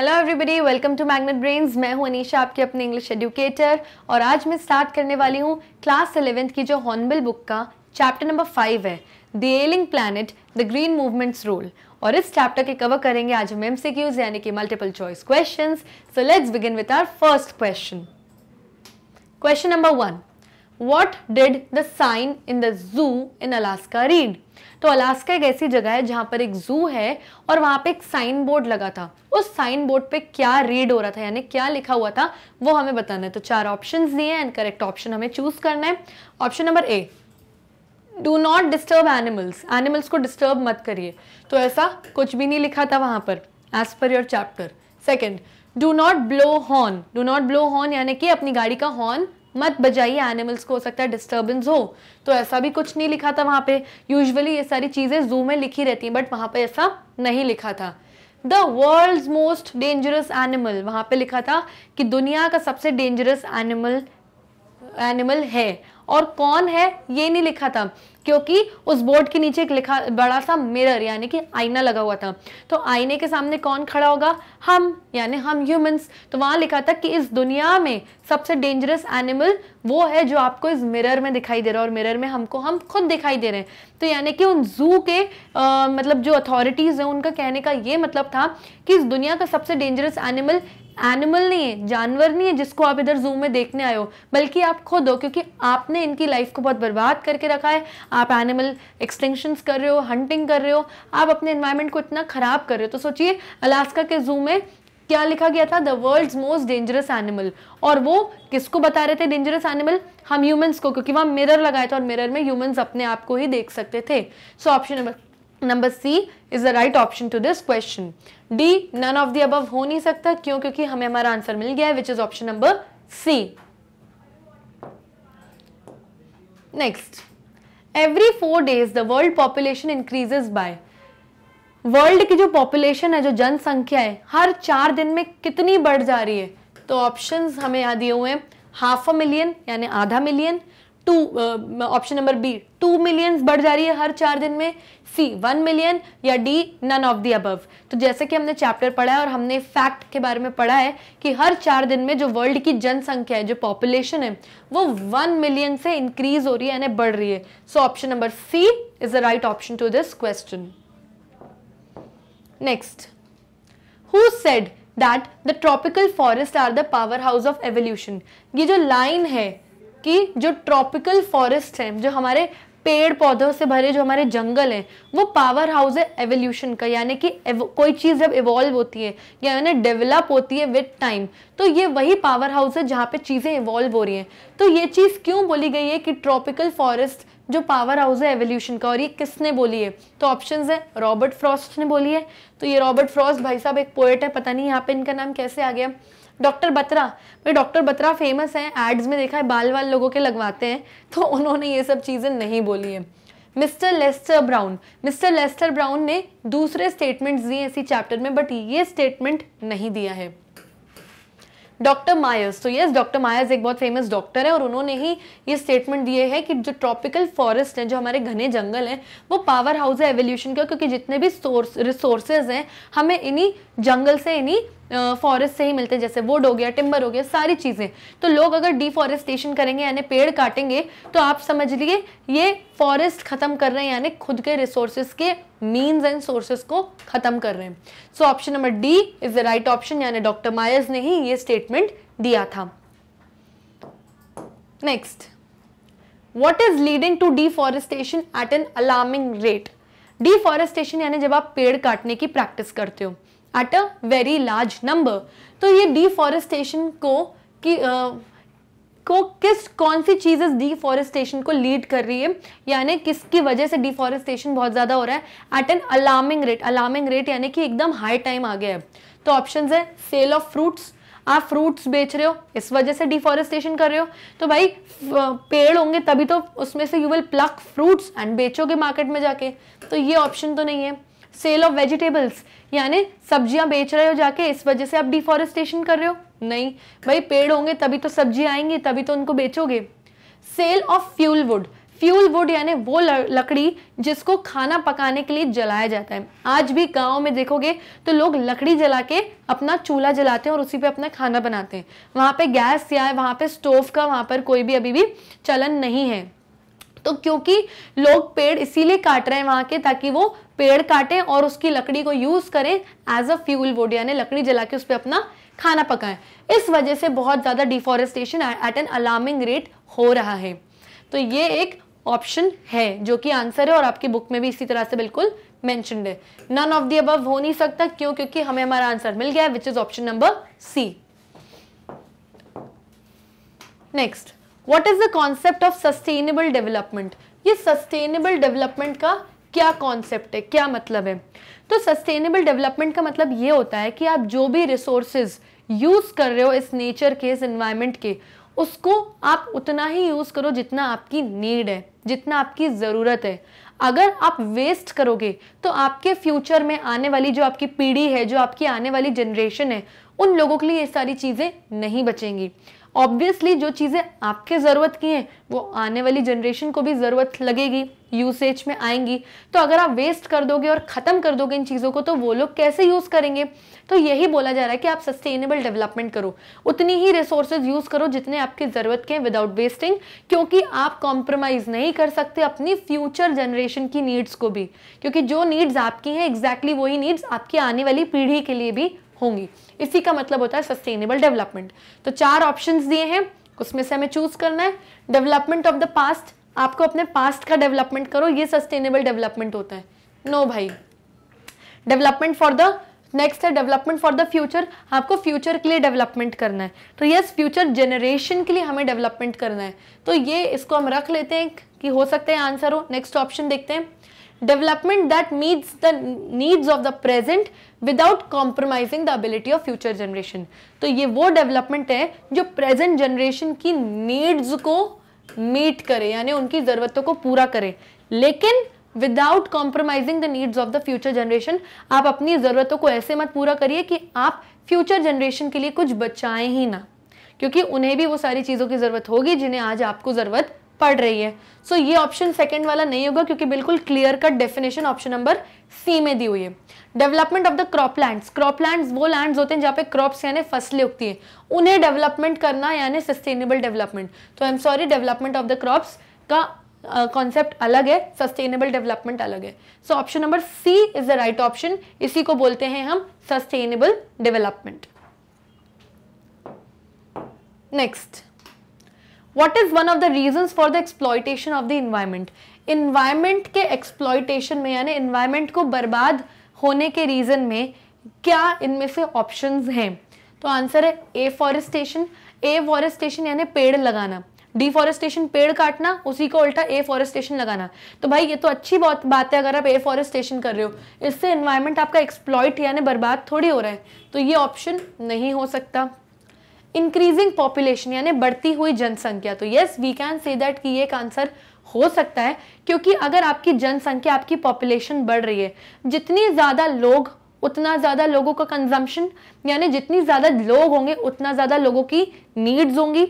Hello everybody welcome to Magnet Brains मैं हूं अनीशा आपके अपने इंग्लिश एडुकेटर और आज मैं स्टार्ट करने वाली हूं क्लास एलेवेंथ की जो हॉर्नबिल बुक का चैप्टर नंबर फाइव है the ailing planet the green movement's role और इस चैप्टर के कवर करेंगे आज हम एम यानी कि multiple choice question so let's begin with our first question question number one what did the sign in the zoo in Alaska read तो Alaska एक ऐसी जगह है जहाँ पर एक जू है और वहाँ पे एक साइन बोर्ड लगा था उस साइन बोर्ड पे क्या रीड हो रहा था यानी क्या लिखा हुआ था वो हमें बताना है तो चार ऑप्शन दिए एंड करेक्ट ऑप्शन हमें चूज करना है option number A do not disturb animals animals को डिस्टर्ब मत करिए तो ऐसा कुछ भी नहीं लिखा था वहाँ पर as per your chapter second do not blow horn do not blow horn यानी कि अपनी गाड़ी का हॉर्न मत बजाइए एनिमल्स को हो सकता है डिस्टर्बेंस हो तो ऐसा भी कुछ नहीं लिखा था वहाँ पे यूजुअली ये सारी चीज़ें जू में लिखी रहती हैं बट वहाँ पे ऐसा नहीं लिखा था the world most dangerous animal वहाँ पे लिखा था कि दुनिया का सबसे डेंजरस एनिमल एनिमल है और कौन है ये नहीं लिखा था क्योंकि उस बोर्ड के नीचे एक लिखा बड़ा सा मिरर यानी कि आईना लगा हुआ था तो आईने के सामने कौन खड़ा होगा हम यानी हम ह्यूमंस तो वहां लिखा था कि इस दुनिया में सबसे डेंजरस एनिमल वो है जो आपको इस मिरर में दिखाई दे रहा है और मिरर में हमको हम खुद दिखाई दे रहे हैं तो यानी कि उन जू के आ, मतलब जो अथॉरिटीज़ हैं उनका कहने का ये मतलब था कि इस दुनिया का सबसे डेंजरस एनिमल एनिमल नहीं है जानवर नहीं है जिसको आप इधर जू में देखने आए हो बल्कि आप खुद हो क्योंकि आपने इनकी लाइफ को बहुत बर्बाद करके रखा है आप एनिमल एक्सटेंशन कर रहे हो हंटिंग कर रहे हो आप अपने इन्वायरमेंट को इतना ख़राब कर रहे हो तो सोचिए अलास्का के जू में क्या लिखा गया था the world most dangerous animal और वो किसको बता रहे थे डेंजरस एनिमल हम ह्यूमंस को क्योंकि वहां मिरर लगाया था और मिरर में ह्यूमंस अपने आप को ही देख सकते थे so option number number C is the right option to this question D none of the above हो नहीं सकता क्यों क्योंकि हमें हमारा आंसर मिल गया है which is option number C next every four days the world population increases by world की जो पॉपुलेशन है जो जनसंख्या है हर चार दिन में कितनी बढ़ जा रही है तो ऑप्शंस हमें यहां दिए हुए हैं हाफ अ मिलियन यानी आधा million to option number B two million बढ़ जा रही है हर चार दिन में सी वन मिलियन या D none of the above तो जैसे कि हमने चैप्टर पढ़ा है और हमने फैक्ट के बारे में पढ़ा है कि हर चार दिन में जो वर्ल्ड की जनसंख्या है जो पॉपुलेशन है वो वन मिलियन से इंक्रीज हो रही है यानी बढ़ रही है so option number C is the right option to this question next who said that the tropical forest are the powerhouse of evolution ये जो लाइन है कि जो ट्रॉपिकल फॉरेस्ट हैं जो हमारे पेड़ पौधों से भरे जो हमारे जंगल हैं वो पावर हाउस है एवोल्यूशन का यानी कि कोई चीज़ जब इवॉल्व होती है यानी डेवलप होती है विद टाइम तो ये वही पावर हाउस है जहाँ पे चीज़ें इवॉल्व हो रही हैं तो ये चीज़ क्यों बोली गई है कि ट्रॉपिकल फॉरेस्ट जो पावर हाउस है एवोल्यूशन का और ये किसने बोली है तो ऑप्शन है रॉबर्ट फ्रॉस्ट ने बोली है तो ये रॉबर्ट फ्रॉस्ट भाई साहब एक पोएट है पता नहीं यहाँ पे इनका नाम कैसे आ गया डॉक्टर बत्रा भाई डॉक्टर बत्रा फेमस हैं एड्स में देखा है बाल वाल लोगों के लगवाते हैं तो उन्होंने ये सब चीज़ें नहीं बोली हैं mister Lester Brown mister Lester Brown ने दूसरे स्टेटमेंट्स दिए इसी चैप्टर में बट ये स्टेटमेंट नहीं दिया है डॉक्टर मायर्स तो यस डॉक्टर मायर्स एक बहुत फेमस डॉक्टर है और उन्होंने ही ये स्टेटमेंट दिए है कि जो ट्रॉपिकल फॉरेस्ट हैं जो हमारे घने जंगल हैं वो पावर हाउस है एवोल्यूशन का क्योंकि जितने भी सोर्स रिसोर्सेज हैं हमें इन्हीं जंगल से इन्हीं फॉरेस्ट से ही मिलते हैं जैसे वुड हो गया टिम्बर हो गया सारी चीज़ें तो लोग अगर डिफॉरेस्टेशन करेंगे यानी पेड़ काटेंगे तो आप समझ लिए ये फॉरेस्ट ख़त्म कर रहे हैं यानी खुद के रिसोर्सेज के मीन्स एंड सोर्सेज को ख़त्म कर रहे हैं so option number D is the right option यानी डॉक्टर मायर्स ने ही ये स्टेटमेंट दिया था next what is leading to deforestation at an alarming rate deforestation यानी जब आप पेड़ काटने की प्रैक्टिस करते हो at a very large number तो ये डिफॉरेस्टेशन को कि को किस कौन सी चीज़ें डिफॉरेस्टेशन को लीड कर रही है यानी किसकी वजह से डिफॉरेस्टेशन बहुत ज़्यादा हो रहा है at an alarming rate alarming rate यानी कि एकदम हाई टाइम आ गया है तो ऑप्शन है सेल ऑफ फ्रूट्स आप फ्रूट्स बेच रहे हो इस वजह से डिफॉरेस्टेशन कर रहे हो तो भाई पेड़ होंगे तभी तो उसमें से you will pluck fruits and बेचोगे मार्केट में जाके तो ये ऑप्शन तो नहीं है सेल ऑफ वेजिटेबल्स यानी सब्जियां बेच रहे हो जाके इस वजह से आप डिफॉरेस्टेशन कर रहे हो नहीं भाई पेड़ होंगे तभी तो सब्जियां आएंगी तभी तो उनको बेचोगे sale of fuel wood fuel wood यानी वो लकड़ी जिसको खाना पकाने के लिए जलाया जाता है आज भी गाँव में देखोगे तो लोग लकड़ी जला के अपना चूल्हा जलाते हैं और उसी पे अपना खाना बनाते हैं वहाँ पे गैस या वहाँ पे स्टोव का वहाँ पर कोई भी अभी भी चलन नहीं है तो क्योंकि लोग पेड़ इसीलिए काट रहे हैं वहाँ के ताकि वो पेड़ काटें और उसकी लकड़ी को यूज़ करें एज अ फ्यूल वोड यानी लकड़ी जला के उस पर अपना खाना पकाएं इस वजह से बहुत ज़्यादा deforestation at an alarming rate हो रहा है तो ये एक ऑप्शन है जो कि आंसर है और आपकी बुक में भी इसी तरह से बिल्कुल मैंशनड है नन ऑफ दी अबव हो नहीं सकता क्यों क्योंकि हमें हमारा आंसर मिल गया है which is option number C next what is the concept of sustainable development ये सस्टेनेबल डेवलपमेंट का क्या कॉन्सेप्ट है क्या मतलब है तो सस्टेनेबल डेवलपमेंट का मतलब ये होता है कि आप जो भी रिसोर्सेज यूज़ कर रहे हो इस नेचर के इस इन्वायरमेंट के उसको आप उतना ही यूज़ करो जितना आपकी नीड है जितना आपकी ज़रूरत है अगर आप वेस्ट करोगे तो आपके फ्यूचर में आने वाली जो आपकी पीढ़ी है जो आपकी आने वाली जनरेशन है उन लोगों के लिए ये सारी चीज़ें नहीं बचेंगी ऑब्वियसली जो चीज़ें आपके ज़रूरत की हैं वो आने वाली जनरेशन को भी ज़रूरत लगेगी यूसेज में आएंगी तो अगर आप वेस्ट कर दोगे और ख़त्म कर दोगे इन चीज़ों को तो वो लोग कैसे यूज़ करेंगे तो यही बोला जा रहा है कि आप सस्टेनेबल डेवलपमेंट करो उतनी ही रिसोर्सेज यूज़ करो जितने आपकी ज़रूरत के हैं विदाउट वेस्टिंग क्योंकि आप कॉम्प्रोमाइज़ नहीं कर सकते अपनी फ्यूचर जनरेशन की नीड्स को भी क्योंकि जो नीड्स आपकी हैं एग्जैक्टली वही नीड्स आपकी आने वाली पीढ़ी के लिए भी होंगी इसी का मतलब होता है सस्टेनेबल डेवलपमेंट तो चार ऑप्शंस दिए हैं उसमें से हमें चूज करना है डेवलपमेंट ऑफ द पास्ट आपको अपने पास्ट का डेवलपमेंट करो ये सस्टेनेबल डेवलपमेंट होता है नो no भाई डेवलपमेंट फॉर द नेक्स्ट है डेवलपमेंट फॉर द फ्यूचर आपको फ्यूचर के लिए डेवलपमेंट करना है तो यस फ्यूचर जनरेशन के लिए हमें डेवलपमेंट करना है तो ये इसको हम रख लेते हैं कि हो सकते हैं आंसर हो नेक्स्ट ऑप्शन देखते हैं development that meets the needs of the present without compromising the ability of future generation तो ये वो डेवलपमेंट है जो प्रेजेंट जनरेशन की नीड्स को मीट करे यानी उनकी ज़रूरतों को पूरा करे लेकिन without compromising the needs of the future generation आप अपनी ज़रूरतों को ऐसे मत पूरा करिए कि आप फ्यूचर जनरेशन के लिए कुछ बचाएं ही ना क्योंकि उन्हें भी वो सारी चीज़ों की ज़रूरत होगी जिन्हें आज आपको ज़रूरत पढ़ रही है सो so, ये ऑप्शन सेकेंड वाला नहीं होगा क्योंकि बिल्कुल clear cut definition option number C में दी हुई है development of the crop lands crop lands वो लैंड्स होते हैं जहाँ पे क्रॉप्स यानी फसलें उगती हैं उन्हें डेवलपमेंट करना यानी सस्टेनेबल डेवलपमेंट तो I am sorry development of the crops का कॉन्सेप्ट uh, अलग है सस्टेनेबल डेवलपमेंट अलग है so option number C is the right option इसी को बोलते हैं हम sustainable development next what is one of the reason for the exploitation of the environment environment के एक्सप्लॉयटेशन में यानी इन्वायरमेंट को बर्बाद होने के रीज़न में क्या इनमें से ऑप्शन हैं तो आंसर है ए फॉरेस्टेशन ए फॉरेस्टेशन यानी पेड़ लगाना डिफॉरेस्टेशन पेड़ काटना उसी को उल्टा ए फॉरेस्टेशन लगाना तो भाई ये तो अच्छी बहुत बात है अगर आप ए फॉरेस्टेशन कर रहे हो इससे इन्वायरमेंट आपका एक्सप्लॉइट यानी बर्बाद थोड़ी हो रहा है तो ये ऑप्शन नहीं हो सकता इंक्रीजिंग पॉपुलेशन यानी बढ़ती हुई जनसंख्या तो yes we can say that कि ये एक आंसर हो सकता है क्योंकि अगर आपकी जनसंख्या आपकी पॉपुलेशन बढ़ रही है जितनी ज़्यादा लोग उतना ज़्यादा लोगों का कंजम्पशन यानी जितनी ज़्यादा लोग होंगे उतना ज़्यादा लोगों की नीड्स होंगी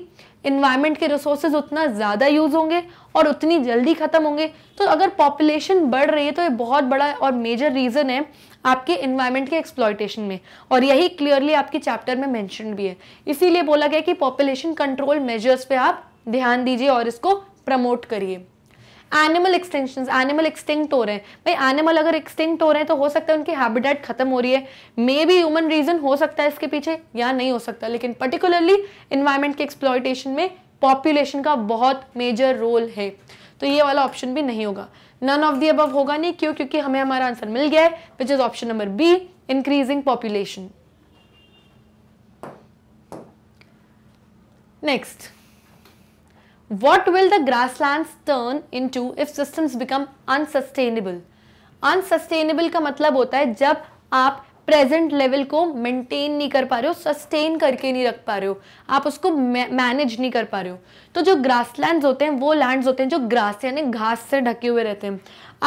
इन्वायरमेंट के रिसोर्सेज उतना ज़्यादा यूज़ होंगे और उतनी जल्दी ख़त्म होंगे तो अगर पॉपुलेशन बढ़ रही है तो ये बहुत बड़ा और मेजर रीज़न है आपके इन्वायरमेंट के एक्सप्लॉयटेशन में और यही क्लियरली आपके चैप्टर में मैंशन भी है इसीलिए बोला गया कि पॉपुलेशन कंट्रोल मेजर्स पे आप ध्यान दीजिए और इसको प्रमोट करिए एनिमल एक्सटेंशन एनिमल एक्सटिंक्ट हो रहे हैं भाई एनिमल अगर एक्सटिंक्ट हो रहे हैं तो हो सकता है उनकी हैबिटेट खत्म हो रही है मे बी ह्यूमन रीजन हो सकता है इसके पीछे या नहीं हो सकता लेकिन पर्टिकुलरली इन्वायरमेंट के एक्सप्लॉयटेशन में पॉपुलेशन का बहुत मेजर रोल है तो ये वाला ऑप्शन भी नहीं होगा नन ऑफ दी अबव होगा नहीं क्यों क्योंकि हमें हमारा आंसर मिल गया है which is option number B increasing population next what will the grass land turn into if systems become unsustainable unsustainable का मतलब होता है जब आप प्रेजेंट लेवल को मेंटेन नहीं कर पा रहे हो सस्टेन करके नहीं रख पा रहे हो आप उसको मैनेज नहीं कर पा रहे हो तो जो ग्रास लैंड होते हैं वो लैंड्स होते हैं जो ग्रास यानी घास से ढके हुए रहते हैं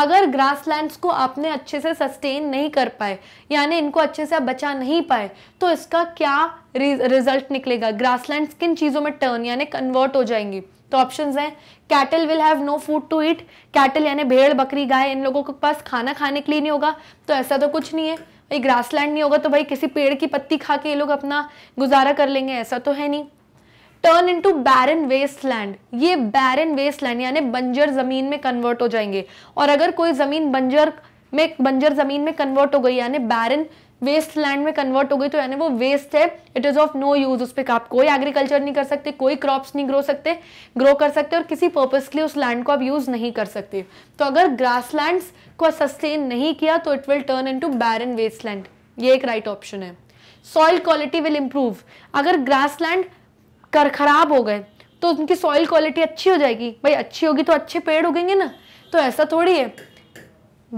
अगर ग्रास लैंड्स को आपने अच्छे से सस्टेन नहीं कर पाए यानी इनको अच्छे से आप बचा नहीं पाए तो इसका क्या रिजल्ट निकलेगा ग्रास लैंड्स किन चीज़ों में टर्न यानी कन्वर्ट हो जाएंगी तो ऑप्शन हैं cattle will have no food to eat cattle यानी भेड़ बकरी गाय इन लोगों के पास खाना खाने के लिए नहीं होगा तो ऐसा तो कुछ नहीं है भाई ग्रास लैंड नहीं होगा तो भाई किसी पेड़ की पत्ती खा के ये लोग अपना गुजारा कर लेंगे ऐसा तो है नहीं turn into barren waste land ये बैरन वेस्ट लैंड यानी बंजर ज़मीन में कन्वर्ट हो जाएंगे और अगर कोई ज़मीन बंजर में बंजर ज़मीन में कन्वर्ट हो गई यानी बैरन वेस्ट लैंड में कन्वर्ट हो गई तो यानी वो वेस्ट है it is of no use उस पर आप कोई एग्रीकल्चर नहीं कर सकते कोई क्रॉप्स नहीं ग्रो सकते ग्रो कर सकते और किसी पर्पज के लिए उस लैंड को आप यूज नहीं कर सकते तो अगर ग्रास लैंड को सस्टेन नहीं किया तो it will turn into barren and ये एक राइट right ऑप्शन है सॉइल क्वालिटी विल इम्प्रूव अगर ग्रास लैंड कर खराब हो गए तो उनकी सॉइल क्वालिटी अच्छी हो जाएगी भाई अच्छी होगी तो अच्छे पेड़ उगेंगे ना तो ऐसा थोड़ी है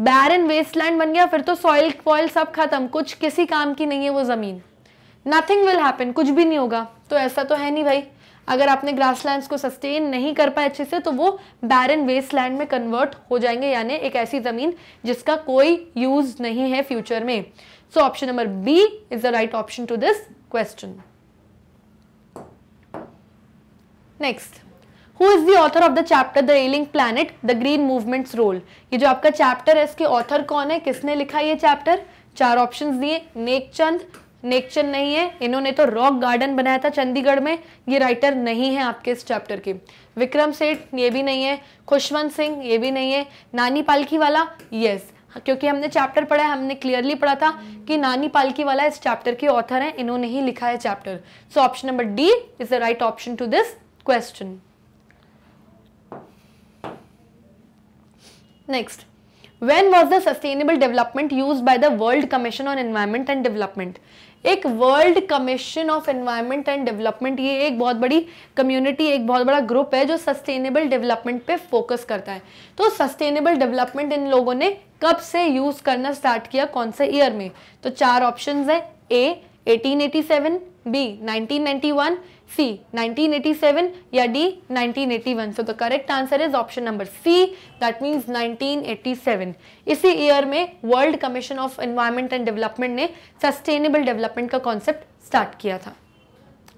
बैरन वेस्टलैंड बन गया फिर तो सॉइल वॉइल सब खत्म कुछ किसी काम की नहीं है वो ज़मीन नथिंग विल हैपन कुछ भी नहीं होगा तो ऐसा तो है नहीं भाई अगर आपने ग्रासलैंड्स को सस्टेन नहीं कर पाए अच्छे से तो वो बैरन वेस्टलैंड में कन्वर्ट हो जाएंगे यानी एक ऐसी ज़मीन जिसका कोई यूज़ नहीं है फ्यूचर में so option number B is the right option to this question next who is the author of the chapter the ailing planet the green movement's role ये जो आपका चैप्टर है इसके ऑथर कौन है किसने लिखा ये चैप्टर चार ऑप्शन दिए नेकचंद नेकचंद नहीं है इन्होंने तो रॉक गार्डन बनाया था चंडीगढ़ में ये राइटर नहीं है आपके इस चैप्टर के विक्रम सेठ ये भी नहीं है खुशवंत सिंह ये भी नहीं है नानी पालकी वाला यस क्योंकि हमने चैप्टर पढ़ा है हमने क्लियरली पढ़ा था कि नानी पालकी वाला इस चैप्टर के ऑथर हैं इन्होंने ही लिखा है chapter so option number D is the right option to this question next when was the sustainable development use by the world commission on environment and development एक world commission of environment and development ये एक बहुत बड़ी community एक बहुत बड़ा group है जो सस्टेनेबल डेवलपमेंट पे फोकस करता है तो सस्टेनेबल डेवलपमेंट इन लोगों ने कब से यूज़ करना स्टार्ट किया कौन से ईयर में तो चार ऑप्शन है ए 1887 बी 1991 C 1987 या D 1981 so the correct answer is option number C that means 1987 इसी ईयर में world commission of environment and development ने सस्टेनेबल डेवलपमेंट का कॉन्सेप्ट स्टार्ट किया था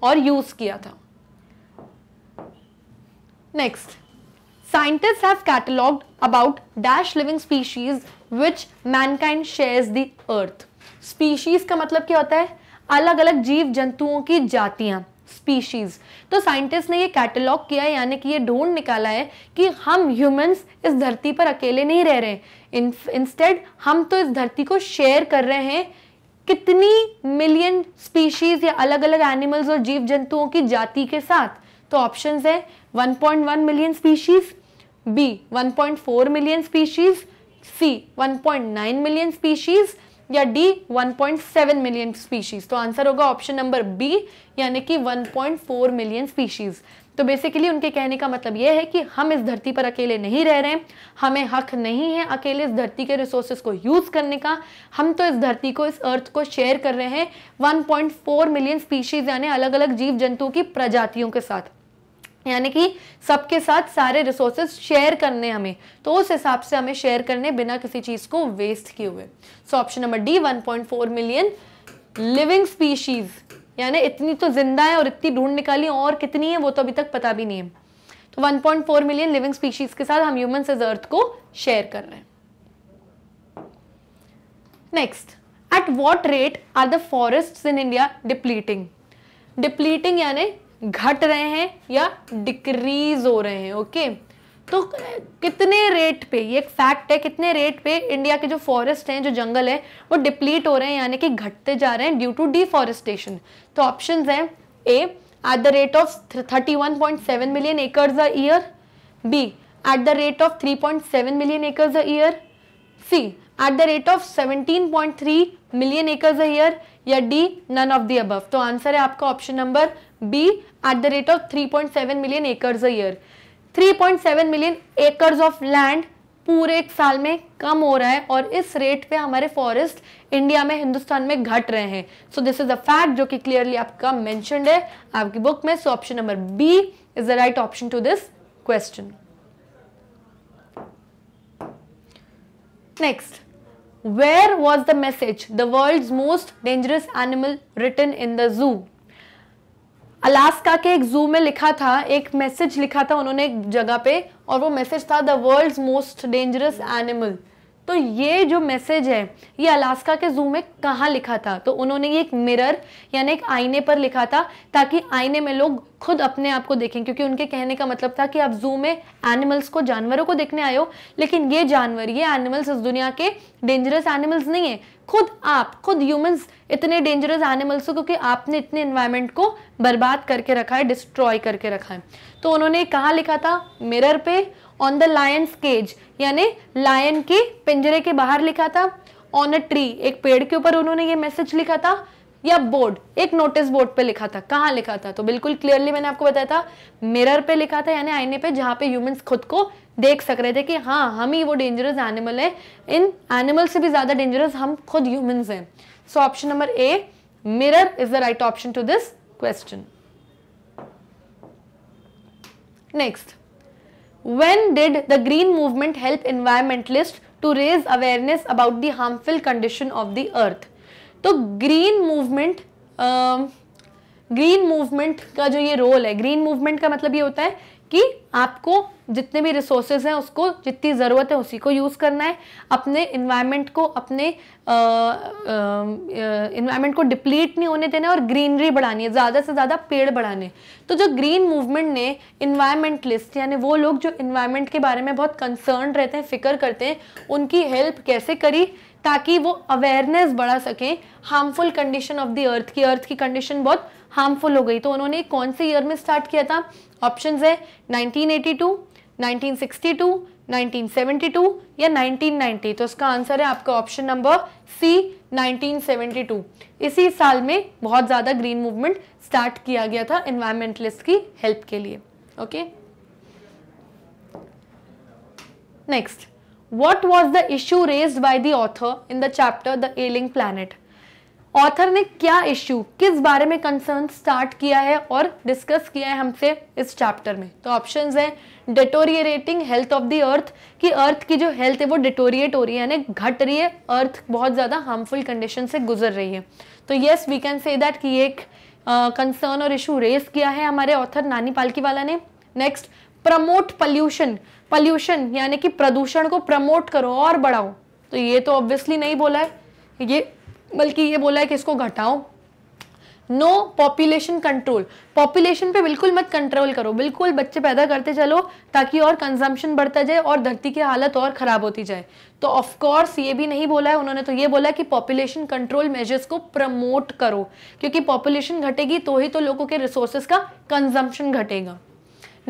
और यूज किया था next scientist have catalogued about dash living species which mankind shares the earth species का मतलब क्या होता है अलग अलग जीव जंतुओं की जातियां स्पीशीज तो साइंटिस्ट ने ये कैटलॉग किया है यानी कि ये ढूंढ निकाला है कि हम ह्यूमंस इस धरती पर अकेले नहीं रह रहे हैं इंस्टेड हम तो इस धरती को शेयर कर रहे हैं कितनी मिलियन स्पीशीज या अलग अलग एनिमल्स और जीव जंतुओं की जाति के साथ तो ऑप्शन है 1.1 million species B 1.4 million species C 1.9 million species या डी 1.7 मिलियन स्पीशीज तो आंसर होगा ऑप्शन नंबर बी यानी कि 1.4 मिलियन स्पीशीज तो बेसिकली उनके कहने का मतलब यह है कि हम इस धरती पर अकेले नहीं रह रहे हैं हमें हक नहीं है अकेले इस धरती के रिसोर्सेज को यूज़ करने का हम तो इस धरती को इस अर्थ को शेयर कर रहे हैं 1.4 मिलियन स्पीशीज़ यानी अलग अलग जीव जंतुओं की प्रजातियों के साथ यानी कि सबके साथ सारे रिसोर्सेज शेयर करने हमें तो उस हिसाब से हमें शेयर करने बिना किसी चीज़ को वेस्ट किए हुए so option number D 1.4 million living species यानी इतनी तो जिंदा है और इतनी ढूंढ निकाली और कितनी है वो तो अभी तक पता भी नहीं है तो 1.4 मिलियन लिविंग स्पीशीज के साथ हम ह्यूमंस इज अर्थ को शेयर कर रहे हैं next at what rate are the forest in India depleting depleting यानी घट रहे हैं या डिक्रीज हो रहे हैं ओके तो कितने रेट पे ये एक फैक्ट है कितने रेट पे इंडिया के जो फॉरेस्ट हैं जो जंगल है वो डिप्लीट हो रहे हैं यानी कि घटते जा रहे हैं ड्यू टू डिफॉरेस्टेशन तो ऑप्शन हैं A at the rate of 31.7 million acres a year B at the rate of 3.7 million acres a year C at the rate of 17.3 million acres a year या D none of the above तो answer है आपका option number B at the rate of 3.7 million acres a year 3.7 million acres of land पूरे एक साल में कम हो रहा है और इस रेट पे हमारे फॉरेस्ट इंडिया में हिंदुस्तान में घट रहे हैं so this is a fact जो कि क्लियरली आपका मैंशनड है आपकी बुक में so option number B is the right option to this question next where was the message the world most dangerous animal written in the zoo Alaska के एक जू में लिखा था एक मैसेज लिखा था उन्होंने एक जगह पे और वो मैसेज था the world most dangerous animal तो ये जो मैसेज है ये अलास्का के जू में कहाँ लिखा था तो उन्होंने ये एक मिरर यानी एक आईने पर लिखा था ताकि आईने में लोग खुद अपने आप को देखें क्योंकि उनके कहने का मतलब था कि आप जू में एनिमल्स को जानवरों को देखने आए हो लेकिन ये जानवर ये एनिमल्स इस दुनिया के डेंजरस एनिमल्स नहीं है खुद आप खुद ह्यूमंस इतने डेंजरस एनिमल्स हो क्योंकि आपने इतने इन्वायरमेंट को बर्बाद करके रखा है डिस्ट्रॉय करके रखा है तो उन्होंने कहाँ लिखा था मिरर पे ऑन द लायंस केज यानी लायन के पिंजरे के बाहर लिखा था ऑन अ ट्री एक पेड़ के ऊपर उन्होंने ये मैसेज लिखा था या बोर्ड एक नोटिस बोर्ड पे लिखा था कहाँ लिखा था तो बिल्कुल क्लियरली मैंने आपको बताया था मिरर पे लिखा था यानी आईने पे जहाँ पे ह्यूमंस खुद को देख सक रहे थे कि हाँ हम ही वो डेंजरस एनिमल है इन एनिमल से भी ज़्यादा डेंजरस हम खुद ह्यूमंस हैं so option number A mirror is the right option to this question next When did the green movement help environmentalists to raise awareness about the harmful condition of the earth? तो green movement uh, green movement का जो ये role है green movement का मतलब ये होता है कि आपको जितने भी रिसोर्सेज हैं उसको जितनी ज़रूरत है उसी को यूज़ करना है अपने इन्वायरमेंट को अपने इन्वायरमेंट को डिप्लीट नहीं होने देना और ग्रीनरी बढ़ानी है ज़्यादा से ज़्यादा पेड़ बढ़ाने तो जो ग्रीन मूवमेंट ने इन्वायरमेंटलिस्ट यानी वो लोग जो इन्वायरमेंट के बारे में बहुत कंसर्न रहते हैं फिक्र करते हैं उनकी हेल्प कैसे करी ताकि वो अवेयरनेस बढ़ा सकें harmful condition of the earth की अर्थ की कंडीशन बहुत हार्मफुल हो गई तो उन्होंने कौन से ईयर में स्टार्ट किया था ऑप्शन है 1982, 1962, 1972 या 1990 तो इसका आंसर है आपका ऑप्शन नंबर सी 1972 इसी साल में बहुत ज़्यादा ग्रीन मूवमेंट स्टार्ट किया गया था इन्वायरमेंटलिस्ट की हेल्प के लिए okay next what was the issue raise by the author in the chapter the ailing planet author ने क्या इश्यू किस बारे में कंसर्न स्टार्ट किया है और डिस्कस किया है हमसे इस चैप्टर में तो ऑप्शन है deteriorating health of the earth कि अर्थ की जो हेल्थ है वो डिटोरिएट हो रही है यानी घट रही है अर्थ बहुत ज़्यादा हार्मफुल कंडीशन से गुजर रही है तो yes we can say that कि एक कंसर्न uh, और इशू रेस किया है हमारे ऑथर नानी पालकी वाला ने नेक्स्ट प्रमोट पल्यूशन पल्यूशन यानी कि प्रदूषण को प्रमोट करो और बढ़ाओ तो ये तो ऑब्वियसली नहीं बोला है ये बल्कि ये बोला है कि इसको घटाओ नो पॉपुलेशन कंट्रोल पॉपुलेशन पे बिल्कुल मत कंट्रोल करो बिल्कुल बच्चे पैदा करते चलो ताकि और कंजम्पशन बढ़ता जाए और धरती की हालत और ख़राब होती जाए तो ऑफ कोर्स ये भी नहीं बोला है उन्होंने तो ये बोला कि पॉपुलेशन कंट्रोल मेजर्स को प्रमोट करो क्योंकि पॉपुलेशन घटेगी तो ही तो लोगों के रिसोर्सेज का कंजम्पशन घटेगा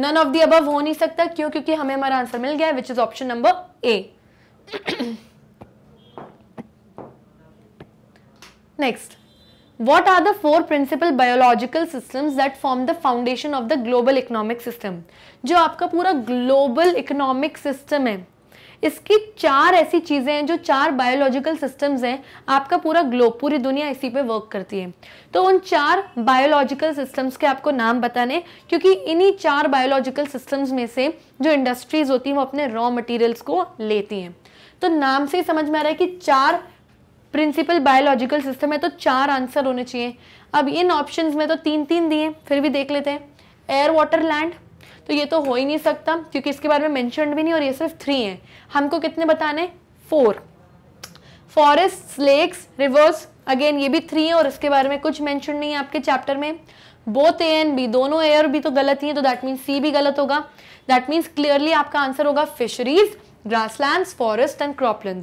नन ऑफ दी अबव हो नहीं सकता क्यों क्योंकि हमें हमारा आंसर मिल गया which is option number A next what are the four principal biological system that form the foundation of the global economic system जो आपका पूरा ग्लोबल इकोनॉमिक सिस्टम है इसकी चार ऐसी चीज़ें हैं जो चार बायोलॉजिकल सिस्टम्स हैं आपका पूरा ग्लोब पूरी दुनिया इसी पे वर्क करती है तो उन चार बायोलॉजिकल सिस्टम्स के आपको नाम बताने क्योंकि इन्हीं चार बायोलॉजिकल सिस्टम्स में से जो इंडस्ट्रीज होती हैं वो अपने रॉ मटेरियल्स को लेती हैं तो नाम से ही समझ में आ रहा है कि चार प्रिंसिपल बायोलॉजिकल सिस्टम है तो चार आंसर होने चाहिए अब इन ऑप्शंस में तो तीन तीन दिए फिर भी देख लेते हैं एयर वाटर लैंड तो ये तो हो ही नहीं सकता क्योंकि इसके बारे में मैंशनड भी नहीं और ये सिर्फ थ्री हैं हमको कितने बताने four forest lakes rivers again ये भी थ्री हैं और इसके बारे में कुछ मैंशन नहीं है आपके चैप्टर में बोथ ए एंड बी दोनों एयर भी तो गलत ही है तो दैट मीन्स सी भी गलत होगा दैट मीन्स क्लियरली आपका आंसर होगा fisheries grasslands forest and cropland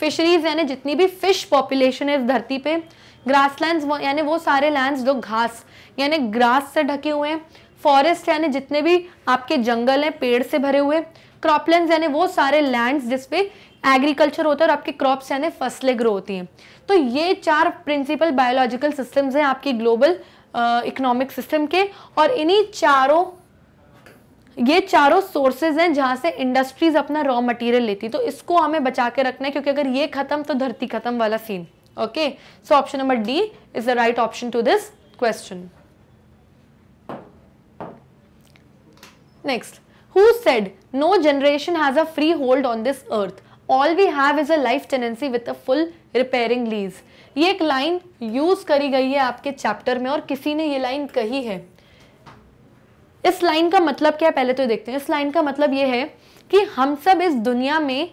fisheries यानी जितनी भी फिश पॉपुलेशन है इस धरती पे ग्रासलैंड्स यानी वो सारे लैंड्स जो घास यानी ग्रास से ढके हुए हैं फॉरेस्ट यानी जितने भी आपके जंगल हैं पेड़ से भरे हुए क्रॉपलैंड यानी वो सारे लैंड्स जिसपे एग्रीकल्चर होता है और आपके क्रॉप्स यानी फसलें ग्रो होती हैं तो ये चार प्रिंसिपल बायोलॉजिकल सिस्टम्स हैं आपकी ग्लोबल इकोनॉमिक सिस्टम के और इन्हीं चारों ये चारों सोर्सेज हैं जहाँ से इंडस्ट्रीज अपना रॉ मटेरियल लेती तो इसको हमें बचा के रखना है क्योंकि अगर ये खत्म तो धरती खत्म वाला scene okay so option number D is the right option to this question next who said no generation has a freehold on this earth all we have is a life tenancy with a full repairing lease ये एक line use करी गई है आपके chapter में और किसी ने ये लाइन कही है इस लाइन का मतलब क्या है पहले तो देखते हैं इस लाइन का मतलब ये है कि हम सब इस दुनिया में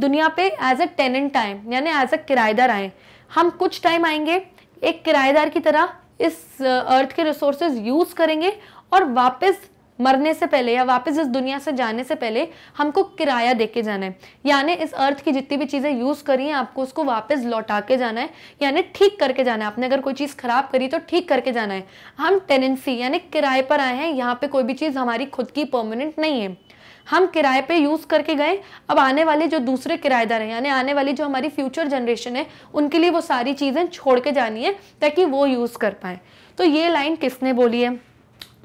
दुनिया पे एज अ टेनेंट आए यानी एज अ किराएदार आए हम कुछ टाइम आएंगे एक किराएदार की तरह इस अर्थ के रिसोर्सेज यूज़ करेंगे और वापस मरने से पहले या वापस इस दुनिया से जाने से पहले हमको किराया दे के जाना है यानी इस अर्थ की जितनी भी चीज़ें यूज़ करी हैं आपको उसको वापस लौटा के जाना है यानी ठीक करके जाना है आपने अगर कोई चीज़ ख़राब करी तो ठीक करके जाना है हम टेनेंसी यानी किराए पर आए हैं यहाँ पर कोई भी चीज़ हमारी खुद की परमानेंट नहीं है हम किराए पे यूज़ करके गए अब आने वाले जो दूसरे किराएदार हैं यानी आने वाली जो हमारी फ्यूचर जनरेशन है उनके लिए वो सारी चीज़ें छोड़ के जानी है ताकि वो यूज़ कर पाए तो ये लाइन किसने बोली है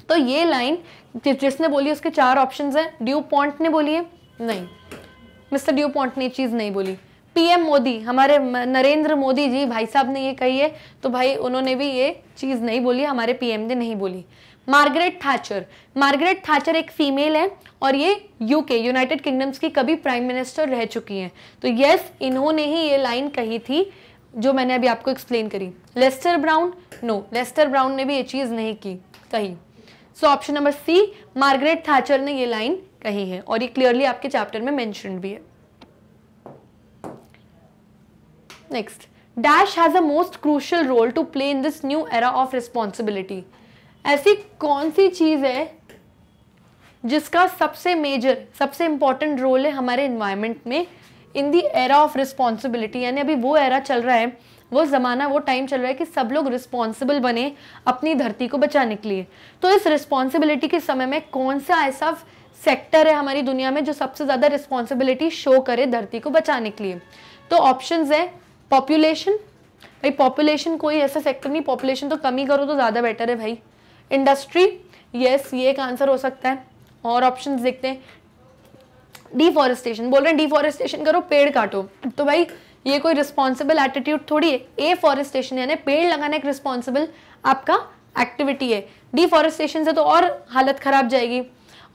तो ये लाइन जिसने बोली उसके चार ऑप्शन है ड्यू पॉइंट ने बोली है नहीं मिस्टर ड्यू पॉइंट ने चीज़ नहीं बोली पीएम मोदी हमारे नरेंद्र मोदी जी भाई साहब ने ये कही है तो भाई उन्होंने भी ये चीज़ नहीं बोली हमारे पीएम ने नहीं बोली मार्गरेट थाचर मार्गरेट थाचर एक फीमेल है और ये यूके यूनाइटेड किंगडम्स की कभी प्राइम मिनिस्टर रह चुकी हैं तो यस इन्होंने ही ये लाइन कही थी जो मैंने अभी आपको एक्सप्लेन करी Lester Brown no Lester Brown ने भी ये चीज़ नहीं की कही so option number C Margaret Thatcher ने ये लाइन कही है और ये क्लियरली आपके चैप्टर में मैंशन भी है next dash has a most crucial role to play in this new era of responsibility ऐसी कौन सी चीज़ है जिसका सबसे मेजर सबसे इंपॉर्टेंट रोल है हमारे इन्वायरमेंट में in the era of responsibility यानी अभी वो एरा चल रहा है वो ज़माना वो टाइम चल रहा है कि सब लोग रिस्पॉन्सिबल बने अपनी धरती को बचाने के लिए तो इस रिस्पॉन्सिबिलिटी के समय में कौन सा ऐसा सेक्टर है हमारी दुनिया में जो सबसे ज़्यादा रिस्पॉन्सिबिलिटी शो करे धरती को बचाने के लिए तो ऑप्शन है पॉपुलेशन भाई पॉपुलेशन कोई ऐसा सेक्टर नहीं पॉपुलेशन तो कमी करो तो ज़्यादा बेटर है भाई इंडस्ट्री यस ये एक आंसर हो सकता है और ऑप्शन देखते हैं डिफॉरेस्टेशन बोल रहे हैं डिफॉरेस्टेशन करो पेड़ काटो तो भाई ये कोई रिस्पॉन्सिबल एटीट्यूड थोड़ी है एफॉरेस्टेशन यानी पेड़ लगाना एक रिस्पॉन्सिबल आपका एक्टिविटी है डिफॉरेस्टेशन से तो और हालत खराब जाएगी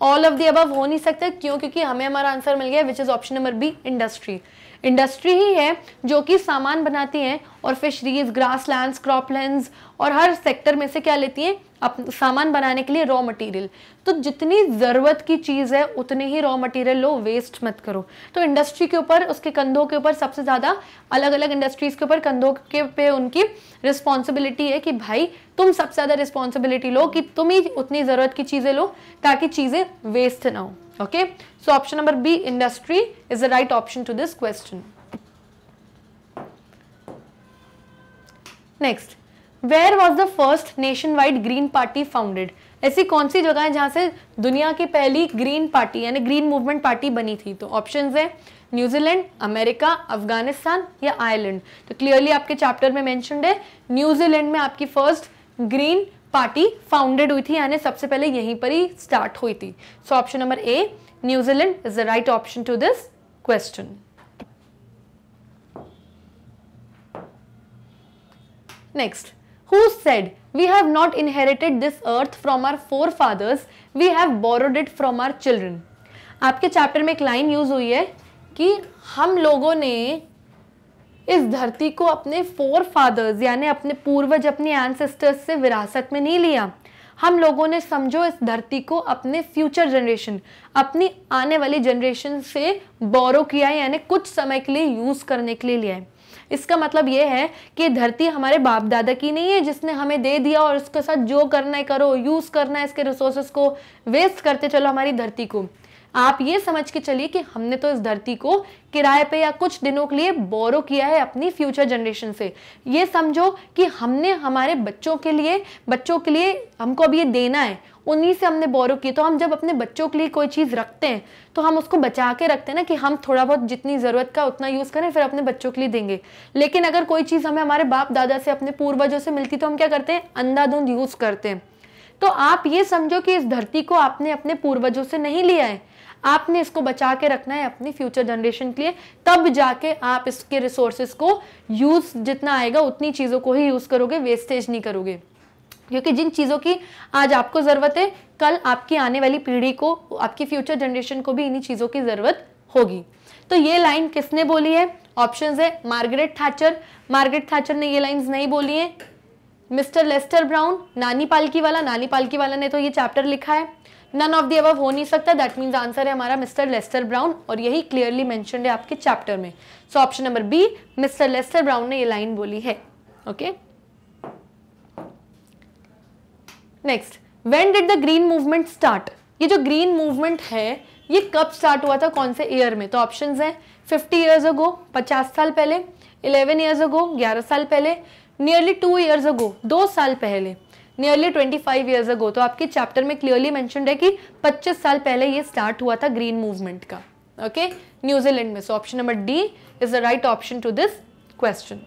ऑल ऑफ दी अबव हो नहीं सकता क्यों क्योंकि हमें हमारा आंसर मिल गया which is option number B industry industry ही है जो कि सामान बनाती हैं और fisheries grass land crop land और हर सेक्टर में से क्या लेती हैं अप सामान बनाने के लिए रॉ मटेरियल तो जितनी ज़रूरत की चीज़ है उतने ही रॉ मटेरियल लो वेस्ट मत करो तो इंडस्ट्री के ऊपर उसके कंधों के ऊपर सबसे ज़्यादा अलग अलग इंडस्ट्रीज़ के ऊपर कंधों के पे उनकी रिस्पॉन्सिबिलिटी है कि भाई तुम सबसे ज़्यादा रिस्पॉन्सिबिलिटी लो कि तुम ही उतनी ज़रूरत की चीज़ें लो ताकि चीज़ें वेस्ट ना हो okay so option number b industry is the right option to this question next where was the first nationwide green party founded ऐसी कौन सी जगह है जहां से दुनिया की पहली ग्रीन पार्टी यानी ग्रीन मूवमेंट पार्टी बनी थी तो ऑप्शन है न्यूजीलैंड अमेरिका अफगानिस्तान या आयरलैंड तो क्लियरली आपके चैप्टर में मैंशनड है न्यूजीलैंड में आपकी फर्स्ट ग्रीन पार्टी फाउंडेड हुई थी यानी सबसे पहले यहीं पर ही स्टार्ट हुई थी so option number A New Zealand is the right option to this question next who said we have not inherited this earth from our forefathers we have borrowed it from our children आपके chapter में एक line use हुई है कि हम लोगों ने इस धरती को अपने फोर फादर्स यानी अपने पूर्वज अपने एंसेस्टर्स से विरासत में नहीं लिया हम लोगों ने समझो इस धरती को अपने फ्यूचर जनरेशन अपनी आने वाली जनरेशन से बोरो किया है यानी कुछ समय के लिए यूज़ करने के लिए लिया है इसका मतलब यह है कि धरती हमारे बाप दादा की नहीं है जिसने हमें दे दिया और उसके साथ जो करना है करो यूज़ करना है इसके रिसोर्सेस को वेस्ट करते चलो हमारी धरती को आप ये समझ के चलिए कि हमने तो इस धरती को किराए पे या कुछ दिनों के लिए बोरो किया है अपनी फ्यूचर जनरेशन से ये समझो कि हमने हमारे बच्चों के लिए बच्चों के लिए हमको अब ये देना है उन्हीं से हमने बोरो की तो हम जब अपने बच्चों के लिए कोई चीज़ रखते हैं तो हम उसको बचा के रखते हैं ना कि हम थोड़ा बहुत जितनी ज़रूरत का उतना यूज़ करें फिर अपने बच्चों के लिए देंगे लेकिन अगर कोई चीज़ हमें हमारे बाप दादा से अपने पूर्वजों से मिलती तो हम क्या करते हैं अंधाधुंध यूज़ करते हैं तो आप ये समझो कि इस धरती को आपने अपने पूर्वजों से नहीं लिया है आपने इसको बचा के रखना है अपनी फ्यूचर जनरेशन के लिए तब जाके आप इसके रिसोर्सेज को यूज़ जितना आएगा उतनी चीज़ों को ही यूज़ करोगे वेस्टेज नहीं करोगे क्योंकि जिन चीज़ों की आज आपको ज़रूरत है कल आपकी आने वाली पीढ़ी को आपकी फ्यूचर जनरेशन को भी इन्हीं चीज़ों की ज़रूरत होगी तो ये लाइन किसने बोली है ऑप्शंस है मार्गरेट थाचर मार्गरेट थाचर ने ये लाइंस नहीं बोली है मिस्टर लेस्टर ब्राउन नानी पालकी वाला नानी पालकी वाला ने तो ये चैप्टर लिखा है नन ऑफ दी अब हो नहीं सकता दैट मीन्स आंसर है हमारा मिस्टर लेस्टर ब्राउन और यही क्लियरली मैंशनड है आपके चैप्टर में so option number B mister Lester Brown ने ये लाइन बोली है okay next when did the green movement start ये जो ग्रीन मूवमेंट है ये कब स्टार्ट हुआ था कौन से ईयर में तो ऑप्शन हैं 50 ईयर्स अगो 50 साल पहले 11 ईयर्स अगो 11 साल पहले नियरली टू ईयर्स अगो दो साल पहले नियरली 25 ईयर्स अगो तो आपके चैप्टर में क्लियरली मैं है कि 25 साल पहले ये स्टार्ट हुआ था ग्रीन मूवमेंट का ओके न्यूजीलैंड में so option number D is the right option to this question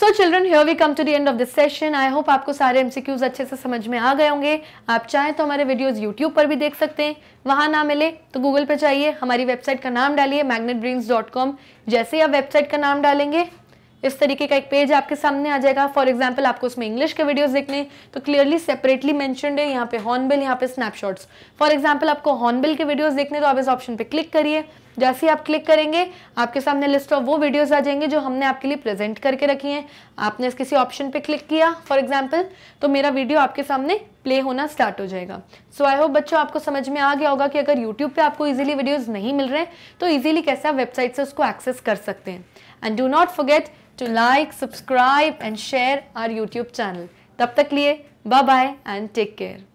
so children here we come to the end of this session I hope आपको सारे एमसीक्यूज अच्छे से समझ में आ गए होंगे आप चाहें तो हमारे वीडियोस यूट्यूब पर भी देख सकते हैं वहां ना मिले तो गूगल पर जाइए हमारी वेबसाइट का नाम डालिए मैग्नेट जैसे ही आप वेबसाइट का नाम डालेंगे इस तरीके का एक पेज आपके सामने आ जाएगा फॉर एग्जाम्पल आपको उसमें इंग्लिश के वीडियोस देखने तो क्लियरली सेपरेटली मैंशनड है यहाँ पे हॉर्नबिल यहाँ पे स्नैपशॉट्स फॉर एग्जाम्पल आपको हॉर्नबिल के वीडियोज देखने तो आप इस ऑप्शन पे क्लिक करिए जैसे ही आप क्लिक करेंगे आपके सामने लिस्ट ऑफ वो वीडियोस आ जाएंगे जो हमने आपके लिए प्रेजेंट करके रखी हैं आपने इस किसी ऑप्शन पे क्लिक किया फॉर एग्जांपल तो मेरा वीडियो आपके सामने प्ले होना स्टार्ट हो जाएगा सो आई होप बच्चों आपको समझ में आ गया होगा कि अगर यूट्यूब पे आपको इजीली वीडियोज़ नहीं मिल रहे तो ईजिली कैसे आप वेबसाइट से उसको एक्सेस कर सकते हैं and do not forget to like, subscribe and share our YouTube channel. तब tak liye, Bye bye and take care.